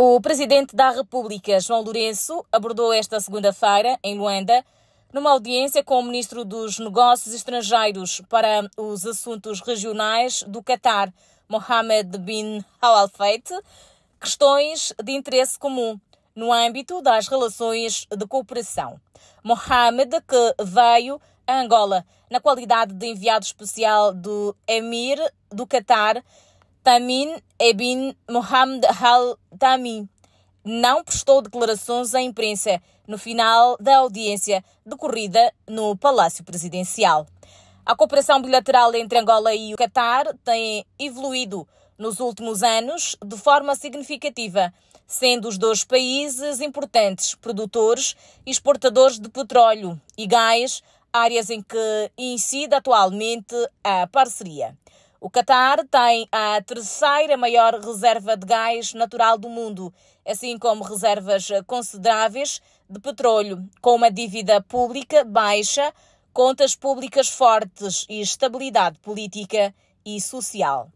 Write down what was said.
O presidente da República, João Lourenço, abordou esta segunda-feira, em Luanda, numa audiência com o ministro dos Negócios Estrangeiros para os Assuntos Regionais do Catar, Mohamed bin al questões de interesse comum no âmbito das relações de cooperação. Mohamed, que veio a Angola na qualidade de enviado especial do Emir do Catar, Tamim Ebin Mohamed Al Tami não prestou declarações à imprensa no final da audiência decorrida no Palácio Presidencial. A cooperação bilateral entre Angola e o Catar tem evoluído nos últimos anos de forma significativa, sendo os dois países importantes produtores e exportadores de petróleo e gás, áreas em que incide atualmente a parceria. O Catar tem a terceira maior reserva de gás natural do mundo, assim como reservas consideráveis de petróleo, com uma dívida pública baixa, contas públicas fortes e estabilidade política e social.